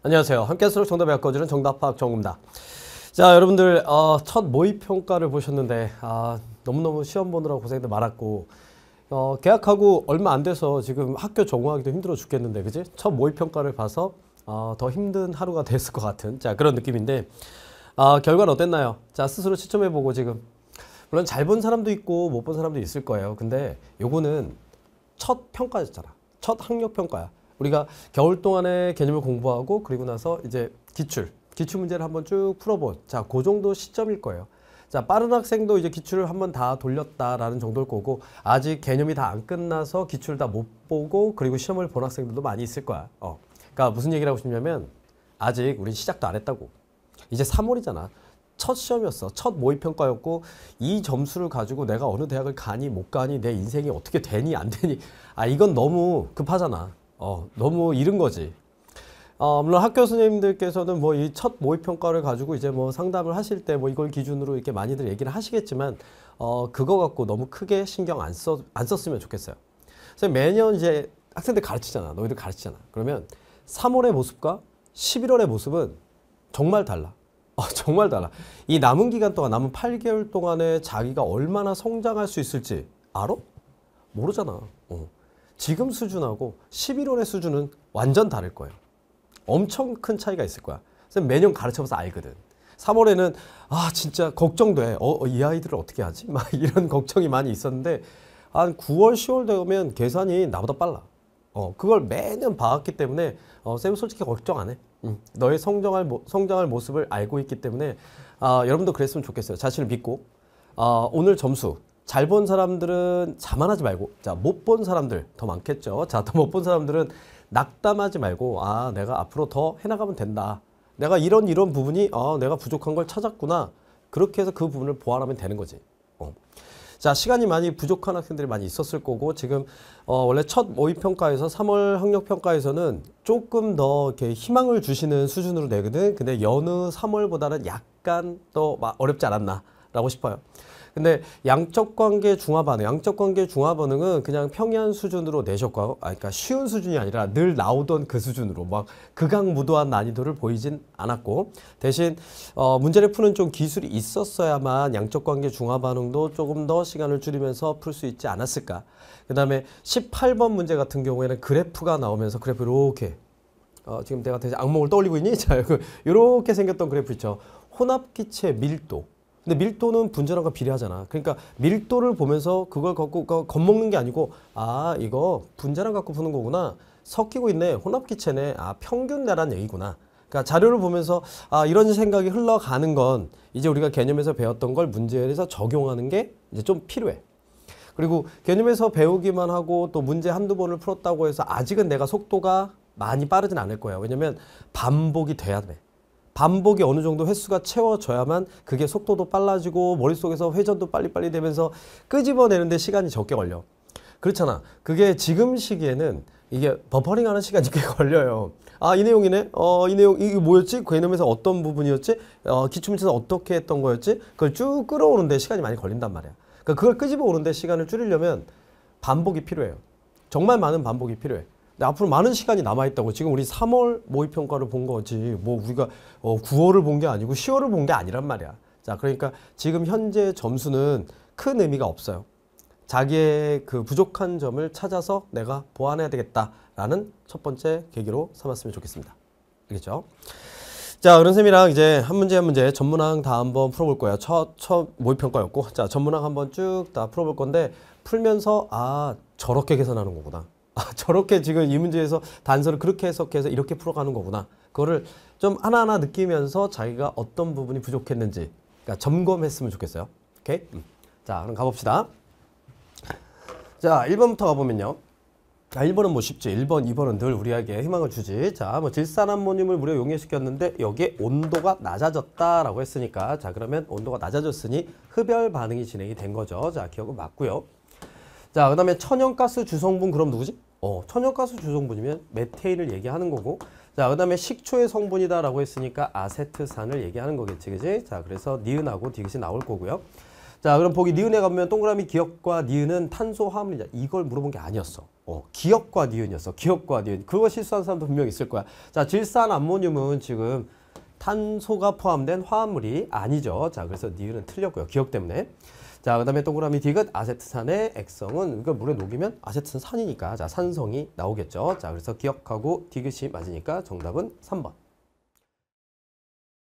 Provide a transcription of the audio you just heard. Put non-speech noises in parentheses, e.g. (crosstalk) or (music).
안녕하세요. 함께 수록 정답 바꿔주는 정답 파 정구입니다. 자, 여러분들 어, 첫 모의 평가를 보셨는데 아, 너무너무 시험 보느라고 고생도 많았고 어, 계약하고 얼마 안 돼서 지금 학교 적응하기도 힘들어 죽겠는데 그지? 첫 모의 평가를 봐서 어, 더 힘든 하루가 됐을 것 같은 자 그런 느낌인데 아, 결과는 어땠나요? 자, 스스로 추첨해보고 지금 물론 잘 본 사람도 있고 못 본 사람도 있을 거예요. 근데 요거는 첫 평가였잖아. 첫 학력 평가야. 우리가 겨울 동안에 개념을 공부하고 그리고 나서 이제 기출, 기출 문제를 한번 쭉 풀어본 자, 그 정도 시점일 거예요. 자, 빠른 학생도 이제 기출을 한번 다 돌렸다라는 정도일 거고 아직 개념이 다 안 끝나서 기출을 다 못 보고 그리고 시험을 본 학생들도 많이 있을 거야. 어. 그러니까 무슨 얘기를 하고 싶냐면 아직 우린 시작도 안 했다고. 이제 3월이잖아. 첫 시험이었어. 첫 모의평가였고 이 점수를 가지고 내가 어느 대학을 가니 못 가니 내 인생이 어떻게 되니 안 되니 아 이건 너무 급하잖아. 어, 너무 이른 거지. 어, 물론 학교 선생님들께서는 뭐 이 첫 모의 평가를 가지고 이제 뭐 상담을 하실 때 뭐 이걸 기준으로 이렇게 많이들 얘기를 하시겠지만 어, 그거 갖고 너무 크게 신경 안, 써, 안 썼으면 좋겠어요. 그래서 매년 이제 학생들 가르치잖아. 너희들 가르치잖아. 그러면 3월의 모습과 11월의 모습은 정말 달라. 어, (laughs) 정말 달라. 이 남은 기간 동안 남은 8개월 동안에 자기가 얼마나 성장할 수 있을지 알아? 모르잖아. 어. 지금 수준하고 11월의 수준은 완전 다를 거예요. 엄청 큰 차이가 있을 거야. 그래서 매년 가르쳐봐서 알거든. 3월에는 아 진짜 걱정돼. 어, 어, 이 아이들을 어떻게 하지? (laughs) 막 이런 걱정이 많이 있었는데 한 9월, 10월 되면 계산이 나보다 빨라. 어, 그걸 매년 봐왔기 때문에 어, 쌤 솔직히 걱정 안 해. 응. 음, 너의 성장할, 성장할 모습을 알고 있기 때문에 아, 여러분도 그랬으면 좋겠어요. 자신을 믿고 아, 오늘 점수 잘본 사람들은 자만하지 말고 자 못 본 사람들 더 많겠죠. (laughs) 자더 못 본 사람들은 낙담하지 말고 아 내가 앞으로 더 해나가면 된다. 내가 이런 이런 부분이 아 내가 부족한 걸 찾았구나. 그렇게 해서 그 부분을 보완하면 되는 거지. 어. 자 시간이 많이 부족한 학생들이 많이 있었을 거고 지금 어, 원래 첫 모의 평가에서 3월 학력 평가에서는 조금 더 이렇게 희망을 주시는 수준으로 내거든. 근데 여느 3월보다는 약간 또막 어렵지 않았나. 라고 싶어요. 근데 양적 관계 중화 반응, 양적 관계 중화 반응은 그냥 평이한 수준으로 내셨고, 아, 그러니까 쉬운 수준이 아니라 늘 나오던 그 수준으로 막 극악무도한 난이도를 보이진 않았고, 대신 어, 문제를 푸는 좀 기술이 있었어야만 양적 관계 중화 반응도 조금 더 시간을 줄이면서 풀 수 있지 않았을까. 그 다음에 18번 문제 같은 경우에는 그래프가 나오면서 그래프 이렇게 어, 지금 내가 대체 악몽을 떠올리고 있니? (laughs) 자, 이렇게 그, 생겼던 그래프 있죠. 혼합기체 밀도. 근데 밀도는 분자량과 비례하잖아. 그러니까 밀도를 보면서 그걸 걷고 겁먹는 게 아니고 아 이거 분자량 갖고 푸는 거구나. 섞이고 있네. 혼합기체네. 아 평균내란 얘기구나. 그러니까 자료를 보면서 아 이런 생각이 흘러가는 건 이제 우리가 개념에서 배웠던 걸 문제에서 적용하는 게 이제 좀 필요해. 그리고 개념에서 배우기만 하고 또 문제 한두 번을 풀었다고 해서 아직은 내가 속도가 많이 빠르진 않을 거야. 왜냐면 반복이 돼야 돼. 반복이 어느 정도 횟수가 채워져야만 그게 속도도 빨라지고 머릿속에서 회전도 빨리빨리 되면서 끄집어내는데 시간이 적게 걸려. 그렇잖아. 그게 지금 시기에는 이게 버퍼링 하는 시간이 꽤 (laughs) 걸려요. 아, 이 내용이네? 어, 이 내용, 이게 뭐였지? 그이놈에서 어떤 부분이었지? 어, 기출문제에서 어떻게 했던 거였지? 그걸 쭉 끌어오는데 시간이 많이 걸린단 말이야. 그러니까 그걸 끄집어 오는데 시간을 줄이려면 반복이 필요해요. 정말 많은 반복이 필요해. 앞으로 많은 시간이 남아있다고 지금 우리 3월 모의평가를 본 거지 뭐 우리가 어, 9월을 본 게 아니고 10월을 본 게 아니란 말이야 자 그러니까 지금 현재 점수는 큰 의미가 없어요 자기의 그 부족한 점을 찾아서 내가 보완해야 되겠다라는 첫 번째 계기로 삼았으면 좋겠습니다 알겠죠? 자, 어른쌤이랑 이제 한 문제 한 문제 전문항 다 한번 풀어볼 거예요. 첫, 첫 모의평가였고. 자, 전문항 한번 쭉 다 풀어볼 건데, 풀면서, 아, 저렇게 계산하는 거구나. 아, 저렇게 지금 이 문제에서 단서를 그렇게 해석해서 이렇게 풀어가는 거구나. 그거를 좀 하나하나 느끼면서 자기가 어떤 부분이 부족했는지 그러니까 점검했으면 좋겠어요. 오케이? 음. 자, 그럼 가봅시다. 자, 1번부터 가보면요. 자, 1번은 뭐 쉽지. 1번, 2번은 늘 우리에게 희망을 주지. 자, 뭐 질산암모늄을 무려 용해시켰는데 여기에 온도가 낮아졌다라고 했으니까 자, 그러면 온도가 낮아졌으니 흡열 반응이 진행이 된 거죠. 자, 기억은 맞고요. 자, 그 다음에 천연가스 주성분 그럼 누구지? 어, 천연가스 주성분이면 메테인을 얘기하는 거고 자, 그 다음에 식초의 성분이다라고 했으니까 아세트산을 얘기하는 거겠지, 그지? 자, 그래서 니은하고 디귿이 나올 거고요. 자, 그럼 보기 니은에 가면 동그라미 기억과 니은은 탄소 화합물이냐? 이걸 물어본 게 아니었어. 어, 기억과 니은이었어. 기억과 니은. 그거 실수한 사람도 분명히 있을 거야. 자, 질산 암모늄은 지금 탄소가 포함된 화합물이 아니죠. 자, 그래서 니은은 틀렸고요. 기억 때문에. 자, 그 다음에 동그라미 디귿 아세트산의 액성은 이거 그러니까 물에 녹이면 아세트산 산이니까 자 산성이 나오겠죠. 자, 그래서 기억하고 디귿이 맞으니까 정답은 3번.